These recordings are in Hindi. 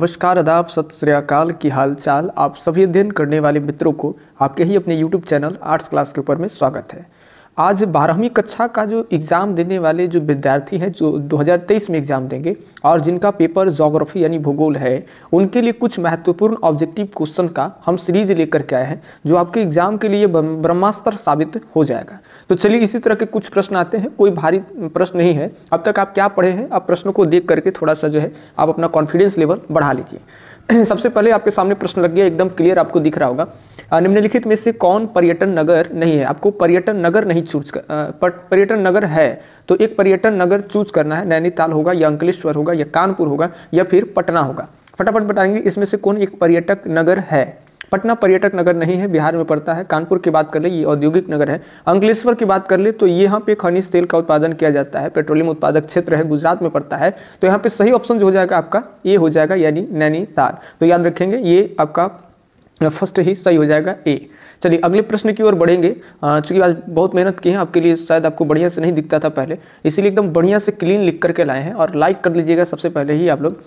नमस्कार आदाब सत श्रीकाल की हाल चाल आप सभी अध्ययन करने वाले मित्रों को आपके ही अपने YouTube चैनल आर्ट्स क्लास के ऊपर में स्वागत है आज बारहवीं कक्षा का जो एग्ज़ाम देने वाले जो विद्यार्थी हैं जो 2023 में एग्ज़ाम देंगे और जिनका पेपर जोग्राफी यानी भूगोल है उनके लिए कुछ महत्वपूर्ण ऑब्जेक्टिव क्वेश्चन का हम सीरीज लेकर के आए हैं जो आपके एग्ज़ाम के लिए ब्रह्मास्त्र साबित हो जाएगा तो चलिए इसी तरह के कुछ प्रश्न आते हैं कोई भारी प्रश्न नहीं है अब तक आप क्या पढ़े हैं आप प्रश्नों को देख करके थोड़ा सा जो है आप अपना कॉन्फिडेंस लेवल बढ़ा लीजिए सबसे पहले आपके सामने प्रश्न लग गया एकदम क्लियर आपको दिख रहा होगा निम्नलिखित में से कौन पर्यटन नगर नहीं है आपको पर्यटन नगर नहीं चूज कर पर्यटन नगर है तो एक पर्यटन नगर चूज करना है नैनीताल होगा या अंकलेश्वर होगा या कानपुर होगा या फिर पटना होगा फटाफट बताएंगे इसमें से कौन एक पर्यटक नगर है पटना पर्यटक नगर नहीं है बिहार में पड़ता है कानपुर की बात कर ले ये औद्योगिक नगर है अंकलेश्वर की बात कर ले तो यहाँ पे खनिज तेल का उत्पादन किया जाता है पेट्रोलियम उत्पादक क्षेत्र है गुजरात में पड़ता है तो यहाँ पे सही ऑप्शन जो हो जाएगा आपका ये हो जाएगा यानी नैनीताल तो याद रखेंगे ये आपका फर्स्ट ही सही हो जाएगा ए चलिए अगले प्रश्न की ओर बढ़ेंगे चूँकि आज बहुत मेहनत की है आपके लिए शायद आपको बढ़िया से नहीं दिखता था पहले इसीलिए एकदम बढ़िया से क्लीन लिख करके लाए हैं और लाइक कर लीजिएगा सबसे पहले ही आप लोग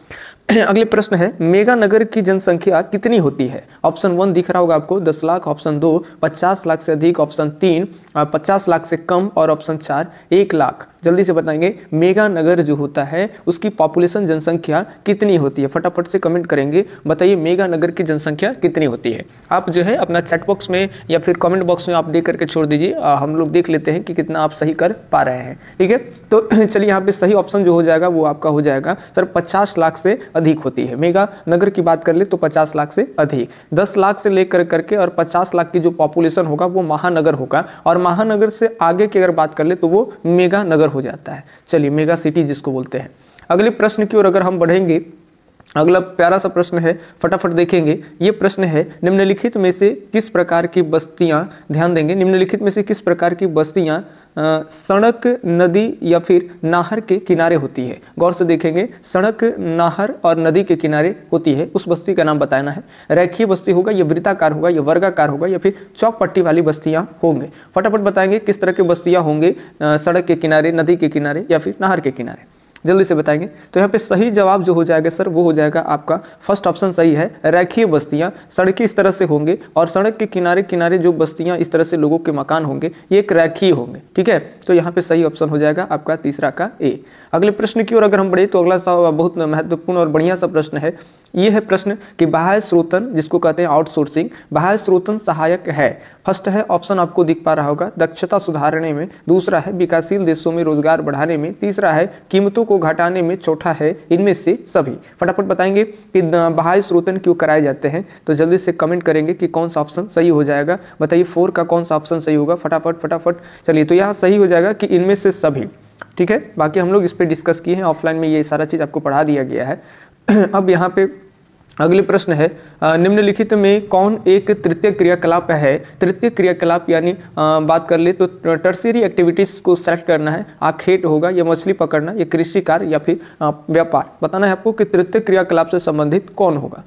अगले प्रश्न है मेगा नगर की जनसंख्या कितनी होती है ऑप्शन वन दिख रहा होगा आपको दस लाख ऑप्शन दो पचास लाख से अधिक ऑप्शन तीन पचास लाख से कम और ऑप्शन चार एक लाख जल्दी से बताएंगे मेगा नगर जो होता है उसकी पॉपुलेशन जनसंख्या कितनी होती है फटाफट से कमेंट करेंगे बताइए मेगा नगर की जनसंख्या कितनी होती है आप जो है अपना चैट बॉक्स में या फिर कमेंट बॉक्स में आप देख करके छोड़ दीजिए हम लोग देख लेते हैं कि कितना आप सही कर पा रहे हैं ठीक है तो चलिए यहाँ पे सही ऑप्शन जो हो जाएगा वो आपका हो जाएगा सर पचास लाख से अधिक होती है मेगा नगर की बात कर ले तो पचास लाख से अधिक दस लाख से लेकर करके और पचास लाख की जो पॉपुलेशन होगा वो महानगर होगा और महानगर से आगे की अगर बात कर ले तो वो मेगा नगर हो जाता है चलिए मेगा सिटी जिसको बोलते हैं अगले प्रश्न की ओर अगर हम बढ़ेंगे अगला प्यारा सा प्रश्न है फटाफट देखेंगे ये प्रश्न है निम्नलिखित में से किस प्रकार की बस्तियां ध्यान देंगे निम्नलिखित में से किस प्रकार की बस्तियां सड़क नदी या फिर नाहर के किनारे होती है गौर से देखेंगे सड़क नाहर और नदी के किनारे होती है उस बस्ती का नाम बताना है रेखीय बस्ती होगा या वृत्ताकार होगा या वर्गाकार होगा या फिर चौक पट्टी वाली बस्तियाँ होंगे फटाफट बताएंगे किस तरह की बस्तियाँ होंगे सड़क के किनारे नदी के किनारे या फिर नाहर के किनारे जल्दी से बताएंगे तो यहाँ पे सही जवाब जो हो जाएगा सर वो हो जाएगा आपका फर्स्ट ऑप्शन सही है रेखीय बस्तियाँ सड़कें इस तरह से होंगे और सड़क के किनारे किनारे जो बस्तियाँ इस तरह से लोगों के मकान होंगे ये एक रेखीय होंगे ठीक है तो यहाँ पे सही ऑप्शन हो जाएगा आपका तीसरा का ए अगले प्रश्न की ओर अगर हम बढ़े तो अगला बहुत महत्वपूर्ण और बढ़िया सा प्रश्न है ये है प्रश्न कि बाह्य स्रोतन जिसको कहते हैं आउटसोर्सिंग बाह्य स्रोतन सहायक है फर्स्ट है ऑप्शन आपको दिख पा रहा होगा दक्षता सुधारने में दूसरा है विकासशील देशों में रोजगार बढ़ाने में तीसरा है कीमतों को घटाने में चौथा है इनमें से सभी फटाफट बताएंगे कि बाह्य स्रोतन क्यों कराए जाते हैं तो जल्दी से कमेंट करेंगे कि कौन सा ऑप्शन सही हो जाएगा बताइए फोर का कौन सा ऑप्शन सही होगा फटाफट फटाफट चलिए तो यहाँ सही हो जाएगा कि इनमें से सभी ठीक है बाकी हम लोग इस पर डिस्कस किए हैं ऑफलाइन में ये सारा चीज़ आपको पढ़ा दिया गया है अब यहाँ पे अगले प्रश्न है निम्नलिखित में कौन एक तृतीय क्रियाकलाप है तृतीय क्रियाकलाप यानी बात कर ले तो टर्सरी एक्टिविटीज़ को सेलेक्ट करना है आखेट होगा या मछली पकड़ना या कृषि कार्य या फिर व्यापार बताना है आपको कि तृतीय क्रियाकलाप से संबंधित कौन होगा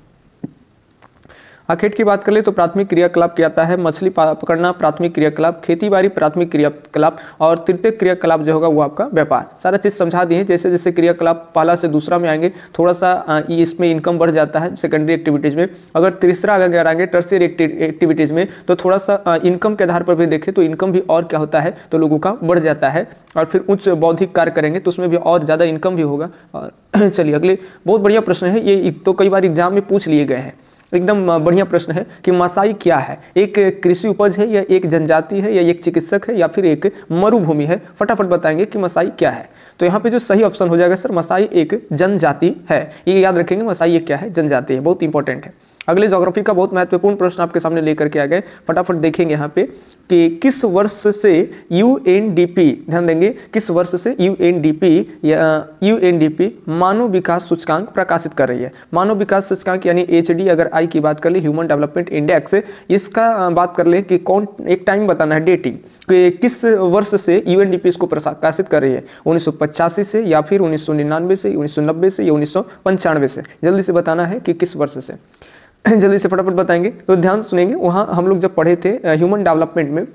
अखेट की बात कर ले तो प्राथमिक क्रियाकलाप क्या आता है मछली पकड़ना प्राथमिक क्रियाकलाप खेती बाड़ी प्राथमिक क्रियाकलाप और तृतीय क्रियाकलाप जो होगा वो आपका व्यापार सारा चीज़ समझा दिए जैसे जैसे क्रियाकलाप पहला से दूसरा में आएंगे थोड़ा सा इसमें इनकम बढ़ जाता है सेकेंडरी एक्टिविटीज़ में अगर तीसरा अगर आएंगे टर्सियर एक्टिविटीज़ में तो थोड़ा सा इनकम के आधार पर भी देखें तो इनकम भी और क्या होता है तो लोगों का बढ़ जाता है और फिर उच्च बौद्धिक कार्य करेंगे तो उसमें भी और ज़्यादा इनकम भी होगा चलिए अगले बहुत बढ़िया प्रश्न है ये तो कई बार एग्जाम में पूछ लिए गए हैं एकदम बढ़िया प्रश्न है कि मसाई क्या है एक कृषि उपज है या एक जनजाति है या एक चिकित्सक है या फिर एक मरुभूमि है फटाफट बताएंगे कि मसाई क्या है तो यहाँ पे जो सही ऑप्शन हो जाएगा सर मसाई एक जनजाति है ये याद रखेंगे मसाई ये क्या है जनजाति है बहुत इंपॉर्टेंट है अगले जोग्राफी का बहुत महत्वपूर्ण प्रश्न आपके सामने लेकर के आ गए फटाफट देखेंगे यहाँ पे कि किस वर्ष से यू ध्यान देंगे किस वर्ष से यू पी यू मानव विकास सूचकांक प्रकाशित कर रही है मानव विकास सूचकांक यानी एच अगर आई की बात कर ले ह्यूमन डेवलपमेंट इंडेक्स इसका uh, बात कर ले कि कौन एक टाइम बताना है डेटिंग कि किस वर्ष से यूएनडीपी इसको प्रकाशित कर रही है उन्नीस से या फिर उन्नीस से उन्नीस से या उन्नीस से जल्दी से बताना है कि किस वर्ष से जल्दी से फटाफट बताएंगे तो ध्यान सुनेंगे वहाँ हम लोग जब पढ़े थे ह्यूमन डेवलपमेंट में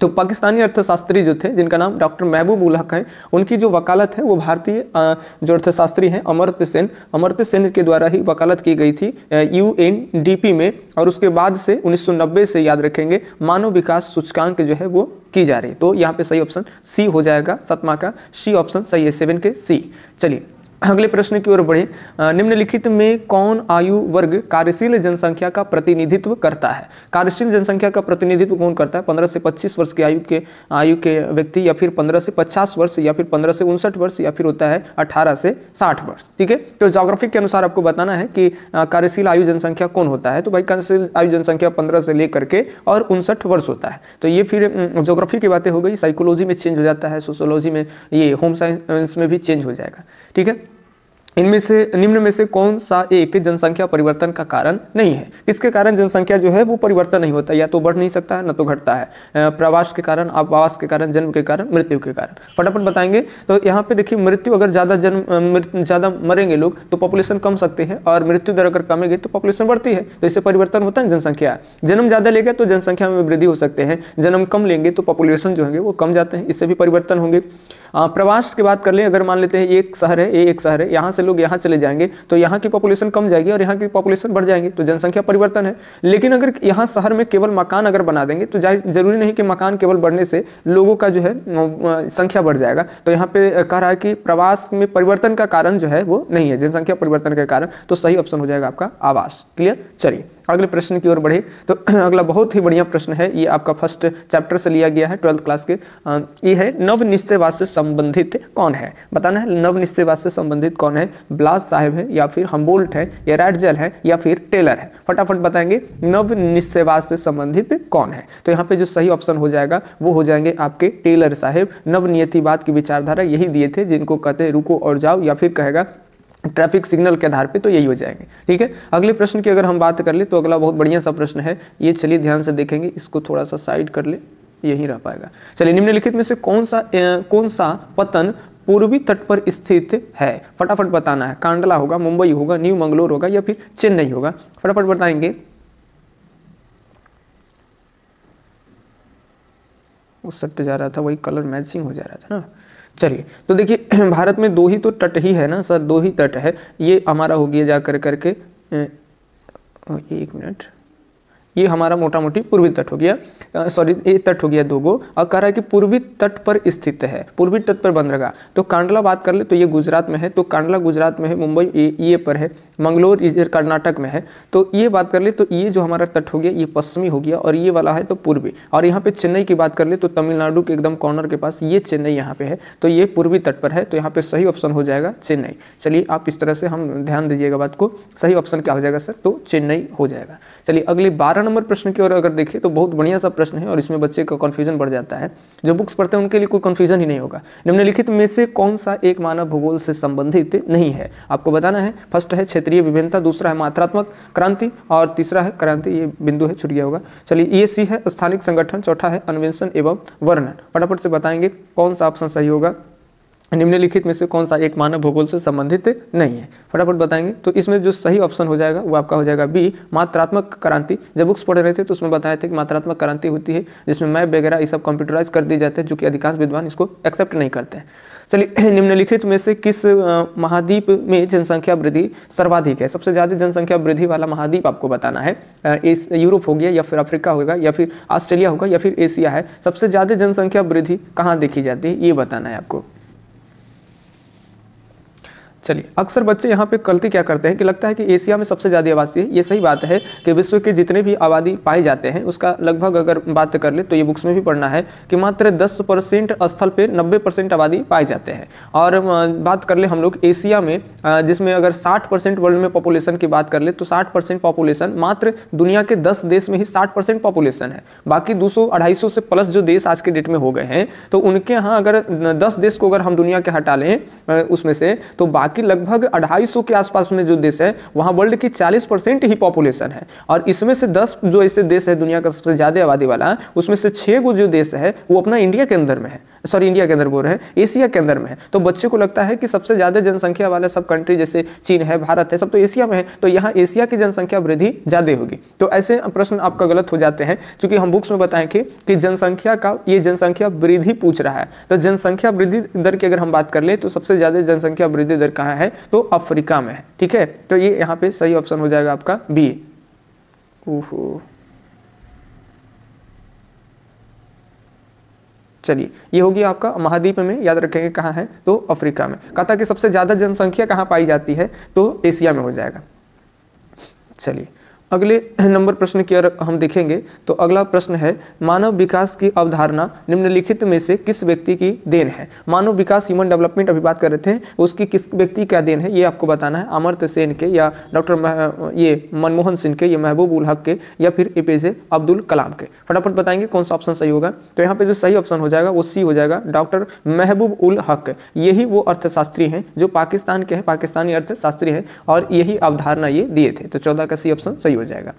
तो पाकिस्तानी अर्थशास्त्री जो थे जिनका नाम डॉक्टर महबूब उल हक है उनकी जो वकालत है वो भारतीय जो अर्थशास्त्री हैं अमर्त सेन अमर्त सेन के द्वारा ही वकालत की गई थी यू एन डी पी में और उसके बाद से 1990 से याद रखेंगे मानव विकास सूचकांक जो है वो की जा रही तो यहाँ पे सही ऑप्शन सी हो जाएगा सतमा का सी ऑप्शन सही है सेवन के सी चलिए अगले प्रश्न की ओर बढ़े निम्नलिखित में कौन आयु वर्ग कार्यशील जनसंख्या का प्रतिनिधित्व करता है कार्यशील जनसंख्या का प्रतिनिधित्व कौन करता है 15 से 25 वर्ष की आयु के आयु के व्यक्ति या फिर 15 से 50 वर्ष या फिर 15 से उनसठ वर्ष या फिर होता है 18 से 60 वर्ष ठीक है तो जोग्राफी के अनुसार आपको बताना है कि कार्यशील आयु जनसंख्या कौन होता है तो भाई कार्यशील आयु जनसंख्या पंद्रह से लेकर के और उनसठ वर्ष होता है तो ये फिर जोग्राफी की बातें हो गई साइकोलॉजी में चेंज हो जाता है सोशोलॉजी में ये होम साइंस में भी चेंज हो जाएगा ठीक है इनमें से निम्न में से कौन सा एक जनसंख्या परिवर्तन का कारण नहीं है इसके कारण जनसंख्या जो है वो परिवर्तन नहीं होता या तो बढ़ नहीं सकता है ना तो घटता है प्रवास के कारण आवास के कारण जन्म के कारण मृत्यु के कारण फटाफट बताएंगे तो यहाँ पे देखिए मृत्यु अगर ज़्यादा जन्म ज़्यादा मरेंगे लोग तो पॉपुलेशन कम सकते हैं और मृत्यु दर अगर कमेगी तो पॉपुलेशन बढ़ती है तो इससे परिवर्तन होता है जनसंख्या जन्म ज़्यादा लेगा तो जनसंख्या में वृद्धि हो सकते हैं जन्म कम लेंगे तो पॉपुलेशन जो है वो कम जाते हैं इससे भी परिवर्तन होंगे प्रवास की बात कर लें अगर मान लेते हैं एक शहर है ये एक शहर है यहाँ से लोग यहाँ चले जाएंगे तो यहाँ की पॉपुलेशन कम जाएगी और यहाँ की पॉपुलेशन बढ़ जाएंगी तो जनसंख्या परिवर्तन है लेकिन अगर यहाँ शहर में केवल मकान अगर बना देंगे तो जरूरी नहीं कि मकान केवल बढ़ने से लोगों का जो है संख्या बढ़ जाएगा तो यहाँ पे कह रहा है कि प्रवास में परिवर्तन का कारण जो है वो नहीं है जनसंख्या परिवर्तन के कारण तो सही ऑप्शन हो जाएगा आपका आवास क्लियर चलिए अगले प्रश्न की ओर बढ़े तो अगला बहुत ही बढ़िया प्रश्न है ये आपका फर्स्ट चैप्टर से लिया गया है ट्वेल्थ क्लास के ये है नव निश्चयवाद से संबंधित कौन है बताना है नव निश्चयवाद से संबंधित कौन है ब्लास साहेब है या फिर हम्बोल्ट है या रैटजल है या फिर टेलर है फटाफट बताएंगे नव निश्चयवाद से संबंधित कौन है तो यहाँ पे जो सही ऑप्शन हो जाएगा वो हो जाएंगे आपके टेलर साहेब नवनियतिवाद की विचारधारा यही दिए थे जिनको कहते हैं रुको और जाओ या फिर कहेगा ट्रैफिक सिग्नल के आधार पे तो यही हो जाएंगे ठीक है अगले प्रश्न की अगर हम बात कर ले तो अगला बहुत बढ़िया सा प्रश्न है ये चलिए ध्यान से देखेंगे इसको थोड़ा सा साइड कर ले यही रह पाएगा चलिए निम्नलिखित में से कौन सा ए, कौन सा पतन पूर्वी तट पर स्थित है फटाफट बताना है कांडला होगा मुंबई होगा न्यू मंगलोर होगा या फिर चेन्नई होगा फटाफट बताएंगे वो सट जा रहा था वही कलर मैचिंग हो जा रहा था ना चलिए तो देखिए भारत में दो ही तो तट ही है ना सर दो ही तट है ये हमारा हो गया जा कर करके एक मिनट ये हमारा मोटा मोटी पूर्वी तट हो गया सॉरी ये तट हो गया दो गो और कह रहा है कि पूर्वी तट पर स्थित है पूर्वी तट पर बंदरगाह तो कांडला बात कर ले तो ये गुजरात में है तो कांडला गुजरात में है मुंबई ये, ये पर है मंगलोर इधर कर्नाटक में है तो ये बात कर ले तो ये जो हमारा तट हो गया ये पश्चिमी हो गया और ये वाला है तो पूर्वी और यहाँ पे चेन्नई की बात कर ले तो तमिलनाडु के एकदम कॉर्नर के पास ये चेन्नई यहाँ पे है तो ये पूर्वी तट पर है तो यहाँ पे सही ऑप्शन हो जाएगा चेन्नई चलिए आप इस तरह से हम ध्यान दीजिएगा बात को सही ऑप्शन क्या हो जाएगा सर तो चेन्नई हो जाएगा चलिए अगले बारह बारह नंबर प्रश्न की ओर अगर देखें तो बहुत बढ़िया सा प्रश्न है और इसमें बच्चे का कन्फ्यूजन बढ़ जाता है जो बुक्स पढ़ते हैं उनके लिए कोई कन्फ्यूजन ही नहीं होगा निम्नलिखित में से कौन सा एक मानव भूगोल से संबंधित नहीं है आपको बताना है फर्स्ट है क्षेत्रीय विभिन्नता दूसरा है मात्रात्मक क्रांति और तीसरा है क्रांति ये बिंदु है छुट होगा चलिए ये e सी है स्थानिक संगठन चौथा है अन्वेषण एवं वर्णन फटाफट से बताएंगे कौन सा ऑप्शन सही होगा निम्नलिखित में से कौन सा एक मानव भूगोल से संबंधित नहीं है फटाफट बताएंगे तो इसमें जो सही ऑप्शन हो जाएगा वो आपका हो जाएगा बी मात्रात्मक क्रांति जब बुक्स पढ़ रहे थे तो उसमें बताया था कि मात्रात्मक क्रांति होती है जिसमें मैप वगैरह ये सब कंप्यूटराइज कर दिए जाते हैं जो कि अधिकांश विद्वान इसको एक्सेप्ट नहीं करते हैं चलिए निम्नलिखित में से किस महाद्वीप में जनसंख्या वृद्धि सर्वाधिक है सबसे ज़्यादा जनसंख्या वृद्धि वाला महाद्वीप आपको बताना है इस यूरोप हो गया या फिर अफ्रीका होगा या फिर ऑस्ट्रेलिया होगा या फिर एशिया है सबसे ज़्यादा जनसंख्या वृद्धि कहाँ देखी जाती है ये बताना है आपको चलिए अक्सर बच्चे यहाँ पे गलती क्या करते हैं कि लगता है कि एशिया में सबसे ज़्यादा आबादी है ये सही बात है कि विश्व के जितने भी आबादी पाए जाते हैं उसका लगभग अगर बात कर ले तो ये बुक्स में भी पढ़ना है कि मात्र दस परसेंट स्थल पर नब्बे परसेंट आबादी पाए जाते हैं और बात कर ले हम लोग एशिया में जिसमें अगर साठ परसेंट वर्ल्ड में पॉपुलेशन की बात कर ले तो साठ परसेंट पॉपुलेशन मात्र दुनिया के दस देश में ही साठ परसेंट पॉपुलेशन है बाकी दो सौ सौ से प्लस जो देश आज के डेट में हो गए हैं तो उनके यहाँ अगर दस देश को अगर हम दुनिया के हटा लें उसमें से तो बाकी बाकी लगभग अढ़ाई के आसपास में जो देश है वहाँ वर्ल्ड की चालीस परसेंट ही पॉपुलेशन है और इसमें से दस जो ऐसे देश है दुनिया का सबसे ज़्यादा आबादी वाला उसमें से छः गो जो देश है वो अपना इंडिया के अंदर में है सॉरी इंडिया के अंदर बोल रहे हैं एशिया के अंदर में है तो बच्चे को लगता है कि सबसे ज़्यादा जनसंख्या वाले सब कंट्री जैसे चीन है भारत है सब तो एशिया में है तो यहाँ एशिया की जनसंख्या वृद्धि ज़्यादा होगी तो ऐसे प्रश्न आपका गलत हो जाते हैं क्योंकि हम बुक्स में बताएं कि, कि जनसंख्या का ये जनसंख्या वृद्धि पूछ रहा है तो जनसंख्या वृद्धि दर की अगर हम बात कर लें तो सबसे ज़्यादा जनसंख्या वृद्धि दर कहाँ कहाँ है तो अफ्रीका में है ठीक है तो ये यहाँ पे सही ऑप्शन हो जाएगा आपका बी ओहो चलिए ये होगी आपका महाद्वीप में याद रखेंगे कहाँ है तो अफ्रीका में कथा की सबसे ज़्यादा जनसंख्या कहाँ पाई जाती है तो एशिया में हो जाएगा चलिए अगले नंबर प्रश्न की ओर हम देखेंगे तो अगला प्रश्न है मानव विकास की अवधारणा निम्नलिखित में से किस व्यक्ति की देन है मानव विकास ह्यूमन डेवलपमेंट अभी बात कर रहे थे उसकी किस व्यक्ति क्या देन है ये आपको बताना है अमर्त सेन के या डॉक्टर ये मनमोहन सिंह के या महबूब उल हक के या फिर ए जे अब्दुल कलाम के फटाफट बताएंगे कौन सा ऑप्शन सही होगा तो यहाँ पे जो सही ऑप्शन हो जाएगा वो सी हो जाएगा डॉक्टर महबूब उल हक यही वो अर्थशास्त्री हैं जो पाकिस्तान के हैं पाकिस्तानी अर्थशास्त्री हैं और यही अवधारणा ये दिए थे तो चौदह का सी ऑप्शन सही हो जाएगा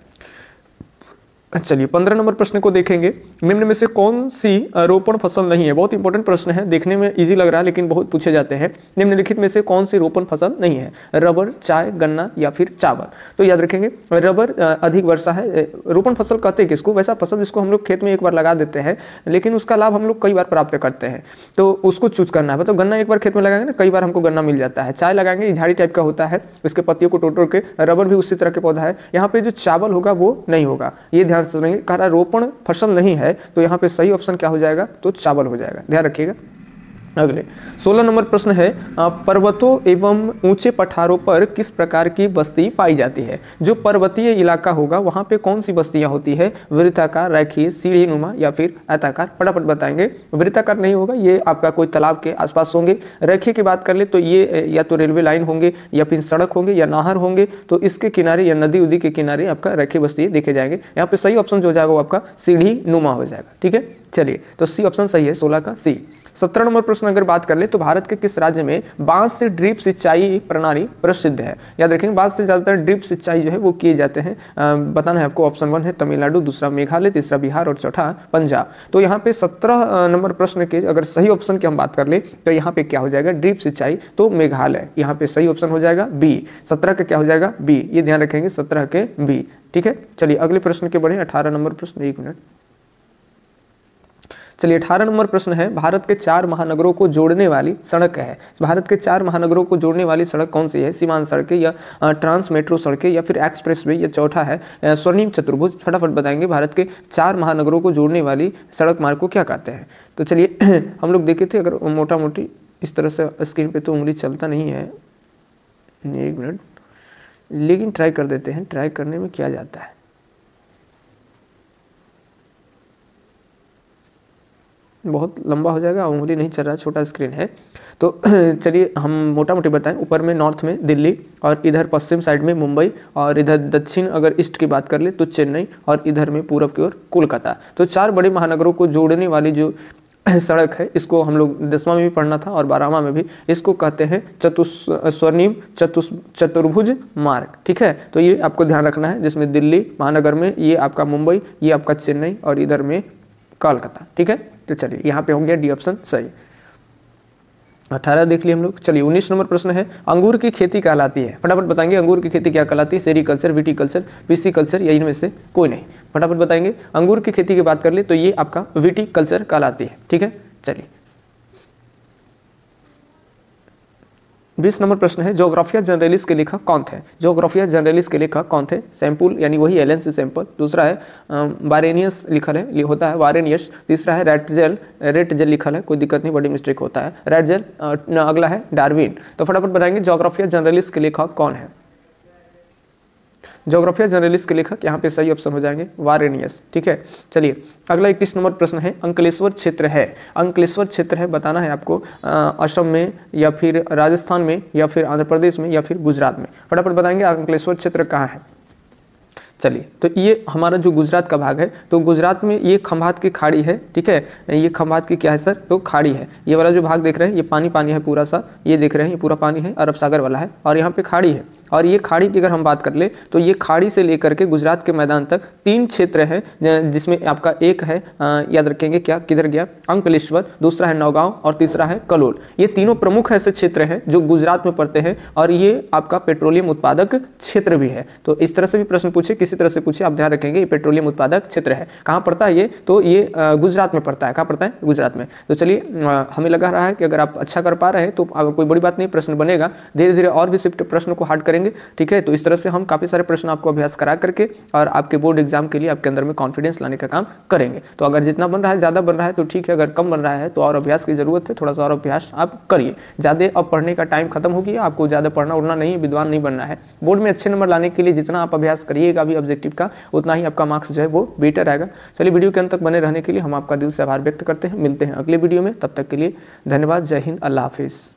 हाँ, चलिए पंद्रह नंबर प्रश्न को देखेंगे निम्न में से कौन सी रोपण फसल नहीं है बहुत इंपॉर्टेंट प्रश्न है देखने में इजी लग रहा है लेकिन बहुत पूछे जाते हैं निम्नलिखित में से कौन सी रोपण फसल नहीं है रबर चाय गन्ना या फिर चावल तो याद रखेंगे रबर अधिक वर्षा है रोपण फसल कहते हैं किसको वैसा फसल जिसको हम लोग खेत में एक बार लगा देते हैं लेकिन उसका लाभ हम लोग कई बार प्राप्त करते हैं तो उसको चूज करना है मतलब गन्ना एक बार खेत में लगाएंगे ना कई बार हमको गन्ना मिल जाता है चाय लगाएंगे झाड़ी टाइप का होता है उसके पत्तियों को टोटोड़ के रबर भी उसी तरह के पौधा है यहाँ पर जो चावल होगा वो नहीं होगा ये ध्यान से कह रहा रोपण फसल नहीं है तो यहाँ पे सही ऑप्शन क्या हो जाएगा तो चावल हो जाएगा ध्यान रखिएगा अगले सोलह नंबर प्रश्न है पर्वतों एवं ऊंचे पठारों पर किस प्रकार की बस्ती पाई जाती है जो पर्वतीय इलाका होगा वहां पे कौन सी बस्तियां होती है वृत्ताकार रैखी सीढ़ी नुमा या फिर आयताकार फटाफट बताएंगे वृत्ताकार नहीं होगा ये आपका कोई तालाब के आसपास होंगे रैखी की बात कर ले तो ये या तो रेलवे लाइन होंगे या फिर सड़क होंगे या नहर होंगे तो इसके किनारे या नदी उदी के किनारे आपका रैखी बस्ती देखे जाएंगे यहाँ पे सही ऑप्शन जो हो जाएगा वो आपका सीढ़ी नुमा हो जाएगा ठीक है चलिए तो सी ऑप्शन सही है सोलह का सी सत्रह नंबर प्रश्न में अगर बात कर ले तो भारत के किस राज्य में बांस से ड्रिप सिंचाई प्रणाली प्रसिद्ध है याद रखेंगे बांस से ज़्यादातर ड्रिप सिंचाई जो है वो किए जाते हैं बताना है आपको ऑप्शन वन है तमिलनाडु दूसरा मेघालय तीसरा बिहार और चौथा पंजाब तो यहाँ पे सत्रह नंबर प्रश्न के अगर सही ऑप्शन की हम बात कर ले तो यहाँ पे क्या हो जाएगा ड्रिप सिंचाई तो मेघालय यहाँ पे सही ऑप्शन हो जाएगा बी सत्रह का क्या हो जाएगा बी ये ध्यान रखेंगे सत्रह के बी ठीक है चलिए अगले प्रश्न के बढ़े अठारह नंबर प्रश्न एक मिनट चलिए अठारह नंबर प्रश्न है भारत के चार महानगरों को जोड़ने वाली सड़क है भारत के चार महानगरों को जोड़ने वाली सड़क कौन सी है सीमांत सड़कें या ट्रांस मेट्रो सड़कें या फिर एक्सप्रेस वे या चौथा है स्वर्णिम चतुर्भुज फटाफट बताएंगे भारत के चार महानगरों को जोड़ने वाली सड़क मार्ग को क्या कहते हैं तो चलिए हम लोग देखे थे अगर मोटा मोटी इस तरह से स्क्रीन पर तो उंगली चलता नहीं है एक मिनट लेकिन ट्राई कर देते हैं ट्राई करने में क्या जाता है बहुत लंबा हो जाएगा उंगली नहीं चल रहा छोटा स्क्रीन है तो चलिए हम मोटा मोटी बताएं ऊपर में नॉर्थ में दिल्ली और इधर पश्चिम साइड में मुंबई और इधर दक्षिण अगर ईस्ट की बात कर ले तो चेन्नई और इधर में पूरब की ओर कोलकाता तो चार बड़े महानगरों को जोड़ने वाली जो सड़क है इसको हम लोग दसवां में भी पढ़ना था और बारहवा में भी इसको कहते हैं चतुस्वर्णिम स्वर्णिम चतुर्भुज मार्ग ठीक है तो ये आपको ध्यान रखना है जिसमें दिल्ली महानगर में ये आपका मुंबई ये आपका चेन्नई और इधर में कोलकाता ठीक है तो चलिए यहाँ पे हो गया डी ऑप्शन सही अठारह देख लिए हम लोग चलिए उन्नीस नंबर प्रश्न है अंगूर की खेती कहलाती है फटाफट बताएंगे अंगूर की खेती क्या कहलाती है विटी कल्चर बीसी कल्चर या इनमें से कोई नहीं फटाफट बताएंगे अंगूर की खेती की बात कर ले तो ये आपका विटी कल्चर कहलाती है ठीक है चलिए बीस नंबर प्रश्न है जोग्राफिया जर्नलिस के लेखक कौन थे जोग्राफिया जर्नलिस के लेखक कौन थे सैम्पुल यानी वही एलेन से सैम्पल दूसरा है वारेनियस लिखल है होता है वारेनियस तीसरा है रेटजेल रेटजेल लिखल है कोई दिक्कत नहीं बड़ी मिस्टेक होता है रेटजेल अगला है डार्विन तो फटाफट बताएंगे जोग्राफिया जर्नलिस के लेखक कौन है जोग्राफिया जर्नलिस्ट के लेखक यहाँ पे सही ऑप्शन हो जाएंगे वारेनियस ठीक है चलिए अगला इक्कीस नंबर प्रश्न है अंकलेश्वर क्षेत्र है अंकलेश्वर क्षेत्र है बताना है आपको असम में या फिर राजस्थान में या फिर आंध्र प्रदेश में या फिर गुजरात में फटाफट बताएंगे अंकलेश्वर क्षेत्र कहाँ है चलिए तो ये हमारा जो गुजरात का भाग है तो गुजरात में ये खंभात की खाड़ी है ठीक है ये खंभात की क्या है सर तो खाड़ी है ये वाला जो भाग देख रहे हैं ये पानी पानी है पूरा सा ये देख रहे हैं ये पूरा पानी है अरब सागर वाला है और यहाँ पे खाड़ी है और ये खाड़ी की अगर हम बात कर ले तो ये खाड़ी से लेकर के गुजरात के मैदान तक तीन क्षेत्र हैं जिसमें आपका एक है याद रखेंगे क्या किधर गया अंकलेश्वर दूसरा है नौगांव और तीसरा है कलोल ये तीनों प्रमुख ऐसे क्षेत्र हैं जो गुजरात में पड़ते हैं और ये आपका पेट्रोलियम उत्पादक क्षेत्र भी है तो इस तरह से भी प्रश्न पूछे किसी तरह से पूछे आप ध्यान रखेंगे ये पेट्रोलियम उत्पादक क्षेत्र है कहाँ पड़ता है ये तो ये गुजरात में पड़ता है कहाँ पड़ता है गुजरात में तो चलिए हमें लगा रहा है कि अगर आप अच्छा कर पा रहे हैं तो कोई बड़ी बात नहीं प्रश्न बनेगा धीरे धीरे और भी शिफ्ट प्रश्न को हार्ड करेंगे करेंगे ठीक है तो इस तरह से हम काफ़ी सारे प्रश्न आपको अभ्यास करा करके और आपके बोर्ड एग्जाम के लिए आपके अंदर में कॉन्फिडेंस लाने का काम करेंगे तो अगर जितना बन रहा है ज़्यादा बन रहा है तो ठीक है अगर कम बन रहा है तो और अभ्यास की ज़रूरत है थोड़ा सा और अभ्यास आप करिए ज़्यादा अब पढ़ने का टाइम खत्म हो गया आपको ज़्यादा पढ़ना उड़ना नहीं विद्वान नहीं बनना है बोर्ड में अच्छे नंबर लाने के लिए जितना आप अभ्यास करिएगा अभी ऑब्जेक्टिव का उतना ही आपका मार्क्स जो है वो बेटर आएगा चलिए वीडियो के अंत तक बने रहने के लिए हम आपका दिल से आभार व्यक्त करते हैं मिलते हैं अगले वीडियो में तब तक के लिए धन्यवाद जय हिंद अल्लाह हाफिज़